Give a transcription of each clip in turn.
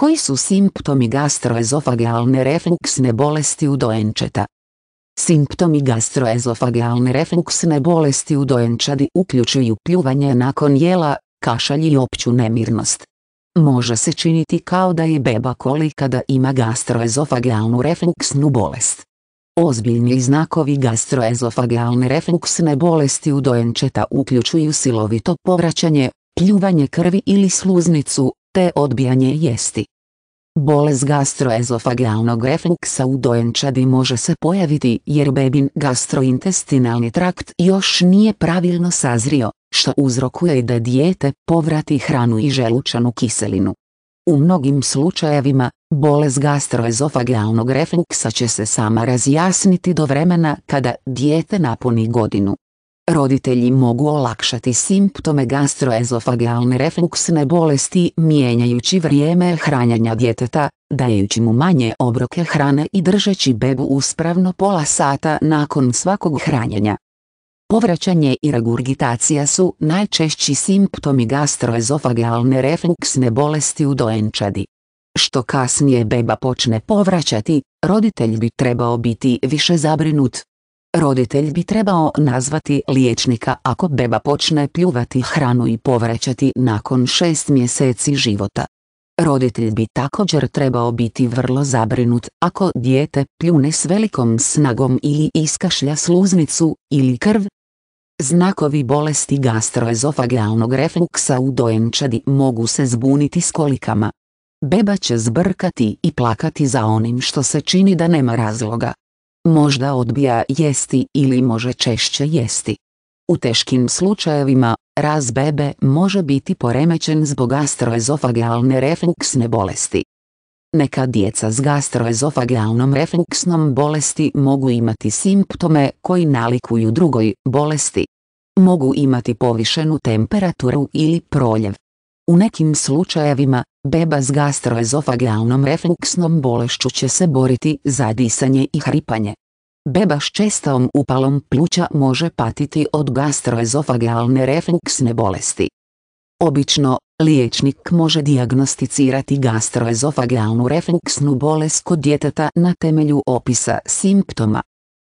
Koji su simptomi gastroezofagealne refluksne bolesti u dojenčeta? Simptomi gastroezofagealne refluksne bolesti u dojenčadi uključuju pljuvanje nakon jela, kašalj i opću nemirnost. Može se činiti kao da je beba kolika da ima gastroezofagealnu refluksnu bolest. Ozbiljni znakovi gastroezofagealne refluksne bolesti u dojenčeta uključuju silovito povraćanje, pljuvanje krvi ili sluznicu, te odbijanje jesti. Bolest gastroezofagealnog refluksa u dojenčadi može se pojaviti jer bebin gastrointestinalni trakt još nije pravilno sazrio, što uzrokuje da dijete povrati hranu i želučanu kiselinu. U mnogim slučajevima, bolest gastroezofagealnog refluksa će se sama razjasniti do vremena kada dijete napuni godinu. Roditelji mogu olakšati simptome gastroezofagealne refluksne bolesti mijenjajući vrijeme hranjanja djeteta, dajući mu manje obroke hrane i držeći bebu uspravno pola sata nakon svakog hranjenja. Povraćanje i regurgitacija su najčešći simptomi gastroezofagealne refluksne bolesti u dojenčadi. Što kasnije beba počne povraćati, roditelj bi trebao biti više zabrinut. Roditelj bi trebao nazvati liječnika ako beba počne pljuvati hranu i povraćati nakon šest mjeseci života. Roditelj bi također trebao biti vrlo zabrinut ako dijete pljune s velikom snagom ili iskašlja sluznicu ili krv. Znakovi bolesti gastroezofagealnog refluksa u dojenčadi mogu se zbuniti s kolikama. Beba će zbrkati i plakati za onim što se čini da nema razloga možda odbija jesti ili može češće jesti. U teškim slučajevima, raz bebe može biti poremećen zbog gastroezofagealne refluksne bolesti. Neka djeca s gastroezofagealnom refluksnom bolesti mogu imati simptome koji nalikuju drugoj bolesti. Mogu imati povišenu temperaturu ili proljev. U nekim slučajevima, Beba s gastroezofagealnom refluksnom bolešću će se boriti za disanje i hripanje. Beba s čestom upalom pluća može patiti od gastroezofagealne refluksne bolesti. Obično, liječnik može diagnosticirati gastroezofagealnu refluksnu bolest kod djeteta na temelju opisa simptoma.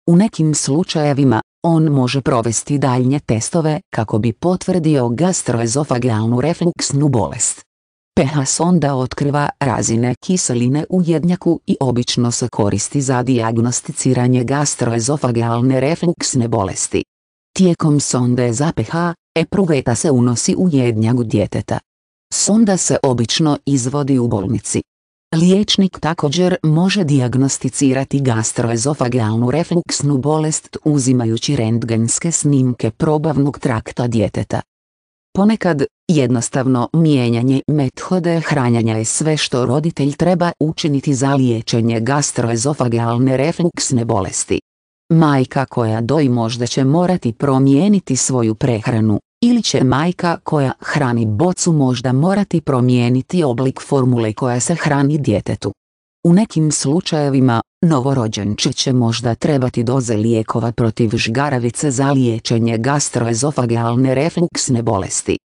U nekim slučajevima, on može provesti daljnje testove kako bi potvrdio gastroezofagealnu refluksnu bolest pH sonda otkriva razine kiseline u jednjaku i obično se koristi za dijagnosticiranje gastroezofagealne refluksne bolesti. Tijekom sonde za pH, epruveta se unosi u jednjagu djeteta. Sonda se obično izvodi u bolnici. Liječnik također može dijagnosticirati gastroezofagealnu refluksnu bolest uzimajući rendgenske snimke probavnog trakta djeteta. Ponekad, jednostavno mijenjanje methode hranjanja je sve što roditelj treba učiniti za liječenje gastroezofagealne refluksne bolesti. Majka koja doji možda će morati promijeniti svoju prehranu, ili će majka koja hrani bocu možda morati promijeniti oblik formule koja se hrani djetetu. U nekim slučajevima, novorođenče će možda trebati doze lijekova protiv žgaravice za liječenje gastroezofagealne refluksne bolesti.